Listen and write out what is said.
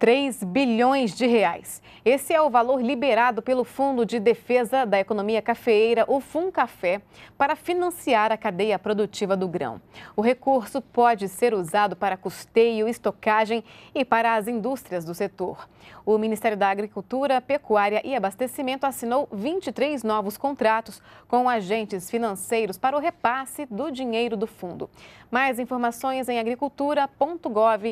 3 bilhões de reais. Esse é o valor liberado pelo Fundo de Defesa da Economia Cafeeira, o FUNCAFé, para financiar a cadeia produtiva do grão. O recurso pode ser usado para custeio, estocagem e para as indústrias do setor. O Ministério da Agricultura, Pecuária e Abastecimento assinou 23 novos contratos com agentes financeiros para o repasse do dinheiro do fundo. Mais informações em agricultura.gov.br.